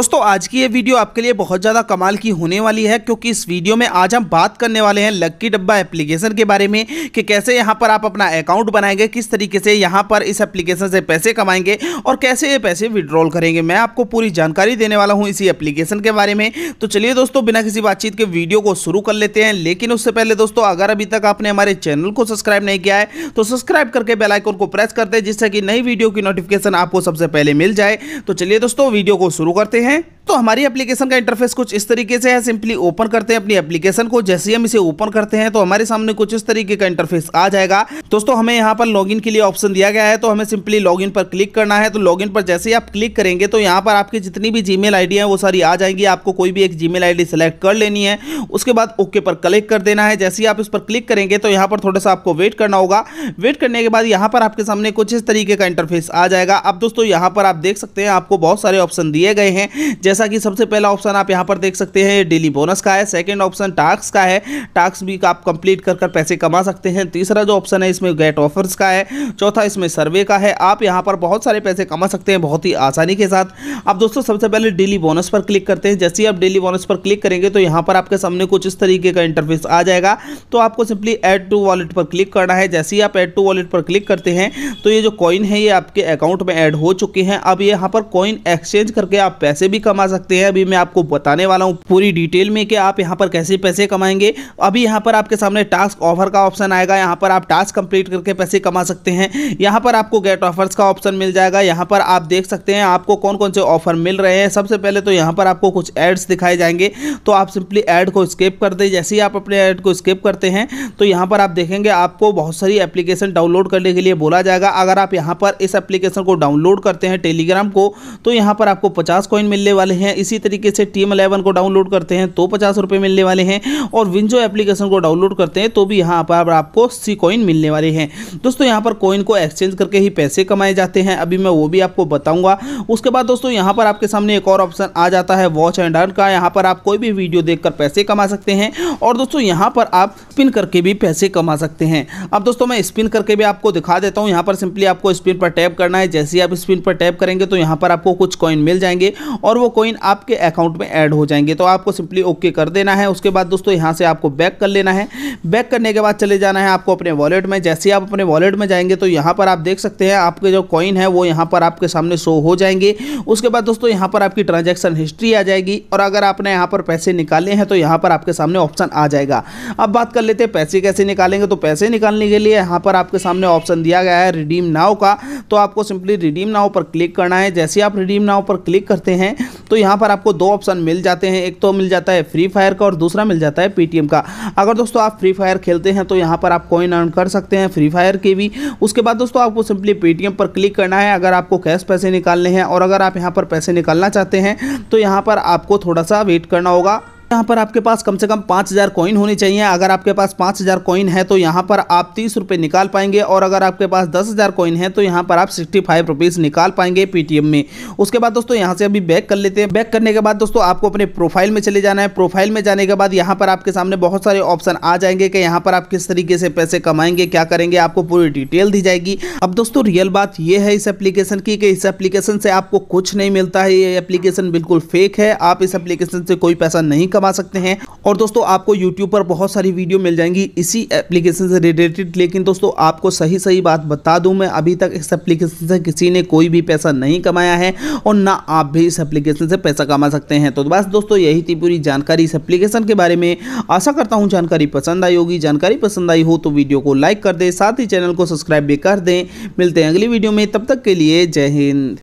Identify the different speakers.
Speaker 1: दोस्तों आज की ये वीडियो आपके लिए बहुत ज़्यादा कमाल की होने वाली है क्योंकि इस वीडियो में आज हम बात करने वाले हैं लक्की डब्बा एप्लीकेशन के बारे में कि कैसे यहाँ पर आप अपना अकाउंट बनाएंगे किस तरीके से यहाँ पर इस एप्लीकेशन से पैसे कमाएंगे और कैसे ये पैसे विड्रॉल करेंगे मैं आपको पूरी जानकारी देने वाला हूँ इसी एप्लीकेशन के बारे में तो चलिए दोस्तों बिना किसी बातचीत के वीडियो को शुरू कर लेते हैं लेकिन उससे पहले दोस्तों अगर अभी तक आपने हमारे चैनल को सब्सक्राइब नहीं किया है तो सब्सक्राइब करके बेलाइकन को प्रेस कर दें जिससे कि नई वीडियो की नोटिफिकेशन आपको सबसे पहले मिल जाए तो चलिए दोस्तों वीडियो को शुरू करते हैं ¿eh? तो हमारी एप्लीकेशन का इंटरफेस कुछ इस तरीके से है सिंपली ओपन करते हैं अपनी एप्लीकेशन को जैसे ही हम इसे ओपन करते हैं तो हमारे सामने कुछ इस तरीके का इंटरफेस आ जाएगा दोस्तों हमें यहाँ पर लॉगिन के लिए ऑप्शन दिया गया है तो हमें सिंपली लॉगिन पर क्लिक करना है तो लॉगिन पर जैसे ही आप क्लिक करेंगे तो यहाँ पर आपकी जितनी भी जी मेल है वो सारी आ जाएंगी आपको कोई भी एक जी मेल सेलेक्ट कर लेनी है उसके बाद ओके पर क्लिक कर देना है जैसे ही आप इस पर क्लिक करेंगे तो यहाँ पर थोड़ा सा आपको वेट करना होगा वेट करने के बाद यहाँ पर आपके सामने कुछ इस तरीके का इंटरफेस आ जाएगा अब दोस्तों यहाँ पर आप देख सकते हैं आपको बहुत सारे ऑप्शन दिए गए हैं जैसा कि सबसे पहला ऑप्शन आप यहाँ पर देख सकते हैं डेली बोनस का है सेकेंड ऑप्शन टास्क का है टास्क भी आप कंप्लीट कर कर पैसे कमा सकते हैं तीसरा जो ऑप्शन है इसमें गेट ऑफर्स का है चौथा इसमें सर्वे का है आप यहाँ पर बहुत सारे पैसे कमा सकते हैं बहुत ही आसानी के साथ अब दोस्तों सबसे पहले डेली बोनस पर क्लिक करते हैं जैसे ही आप डेली बोनस पर क्लिक करेंगे तो यहाँ पर आपके सामने कुछ इस तरीके का इंटरफेस आ जाएगा तो आपको सिंपली एड टू वॉलेट पर क्लिक करना है जैसे ही आप एड टू वॉलेट पर क्लिक करते हैं तो ये जो कॉइन है ये आपके अकाउंट में एड हो चुके हैं अब यहाँ पर कॉइन एक्सचेंज करके आप पैसे भी कमा कमा सकते हैं अभी मैं आपको बताने वाला हूँ पूरी डिटेल में कि आप यहाँ पर कैसे पैसे कमाएंगे अभी यहाँ पर आपके सामने टास्क ऑफर का ऑप्शन आएगा यहाँ पर आप टास्क कंप्लीट करके पैसे कमा सकते हैं यहाँ पर आपको गेट ऑफर्स का ऑप्शन मिल जाएगा यहाँ पर आप देख सकते हैं आपको कौन कौन से ऑफर मिल रहे हैं सबसे पहले तो यहाँ पर आपको कुछ एड्स दिखाए जाएंगे तो आप सिंपली एड को स्केप कर दें जैसे ही आप अपने ऐड को स्केप करते हैं तो यहाँ पर आप देखेंगे आपको बहुत सारी एप्लीकेशन डाउनलोड करने के लिए बोला जाएगा अगर आप यहाँ पर इस एप्लीकेशन को डाउनलोड करते हैं टेलीग्राम को तो यहाँ पर आपको पचास कॉइन मिलने वाले वाले हैं इसी तरीके से टी एम को डाउनलोड करते हैं तो पचास रुपये मिलने वाले हैं और विंजो एप्लीकेशन को डाउनलोड करते हैं तो भी यहाँ पर आपको सी कॉइन मिलने वाले हैं दोस्तों यहाँ पर कॉइन को एक्सचेंज करके ही पैसे कमाए जाते हैं अभी मैं वो भी आपको बताऊँगा उसके बाद दोस्तों यहाँ पर आपके सामने एक और ऑप्शन आ जाता है वॉच एंड अर्न का यहाँ पर आप कोई भी वीडियो देख पैसे कमा सकते हैं और दोस्तों यहाँ पर आप स्पिन करके भी पैसे कमा सकते हैं अब दोस्तों मैं स्पिन करके भी आपको दिखा देता हूँ यहाँ पर सिंपली आपको स्पिन पर टैप करना है जैसे ही आप स्पिन पर टैप करेंगे तो यहाँ पर आपको कुछ कॉइन मिल जाएंगे और वो कॉइन आपके अकाउंट में ऐड हो जाएंगे तो आपको सिंपली ओके कर देना है उसके बाद दोस्तों यहाँ से आपको बैक कर लेना है बैक करने के बाद चले जाना है आपको अपने वॉलेट में जैसे ही आप अपने वॉलेट में जाएंगे तो यहाँ पर आप देख सकते हैं आपके जो कॉइन है वो यहाँ पर आपके सामने शो हो जाएंगे उसके बाद दोस्तों यहाँ पर आपकी ट्रांजेक्शन हिस्ट्री आ जाएगी और अगर आपने यहाँ पर पैसे निकाले हैं तो यहाँ पर आपके सामने ऑप्शन आ जाएगा अब बात कर लेते हैं पैसे कैसे निकालेंगे तो पैसे निकालने के लिए यहाँ पर आपके सामने ऑप्शन दिया गया है रिडीम नाव का तो आपको सिंपली रिडीम नाव पर क्लिक करना है जैसे आप रिडीम नाव पर क्लिक करते हैं तो यहाँ पर आपको दो ऑप्शन मिल जाते हैं एक तो मिल जाता है फ्री फायर का और दूसरा मिल जाता है पेटीएम का अगर दोस्तों आप फ्री फायर खेलते हैं तो यहाँ पर आप कॉइन अर्न कर सकते हैं फ्री फायर के भी उसके बाद दोस्तों आपको सिंपली पेटीएम पर क्लिक करना है अगर आपको कैश पैसे निकालने हैं और अगर आप यहाँ पर पैसे निकालना चाहते हैं तो यहाँ पर आपको थोड़ा सा वेट करना होगा यहाँ पर आपके पास कम से कम पाँच हज़ार कॉइन होनी चाहिए अगर आपके पास पाँच हज़ार कॉइन है तो यहाँ पर आप तीस रुपये निकाल पाएंगे और अगर आपके पास दस हज़ार कॉइन है तो यहाँ पर आप सिक्सटी फाइव रुपीज़ निकाल पाएंगे पेटीएम में उसके बाद दोस्तों यहाँ से अभी बैक कर लेते हैं बैक करने के बाद दोस्तों आपको अपने प्रोफाइल में चले जाना है प्रोफाइल में जाने के बाद यहाँ पर आपके सामने बहुत सारे ऑप्शन आ जाएंगे कि यहाँ पर आप किस तरीके से पैसे कमाएंगे क्या करेंगे आपको पूरी डिटेल दी जाएगी अब दोस्तों रियल बात यह है इस एप्लीकेशन की कि इस एप्लीकेशन से आपको कुछ नहीं मिलता है ये एप्लीकेशन बिल्कुल फेक है आप इस एप्लीकेशन से कोई पैसा नहीं कमा कमा सकते हैं और दोस्तों आपको यूट्यूब पर बहुत सारी वीडियो मिल जाएंगी इसी एप्लीकेशन से रिलेटेड लेकिन दोस्तों आपको सही सही बात बता दूं मैं अभी तक इस एप्लीकेशन से किसी ने कोई भी पैसा नहीं कमाया है और ना आप भी इस एप्लीकेशन से पैसा कमा सकते हैं तो बस दोस्तों यही थी पूरी जानकारी इस एप्लीकेशन के बारे में आशा करता हूँ जानकारी पसंद आई होगी जानकारी पसंद आई हो तो वीडियो को लाइक कर दें साथ ही चैनल को सब्सक्राइब भी कर दें मिलते हैं अगली वीडियो में तब तक के लिए जय हिंद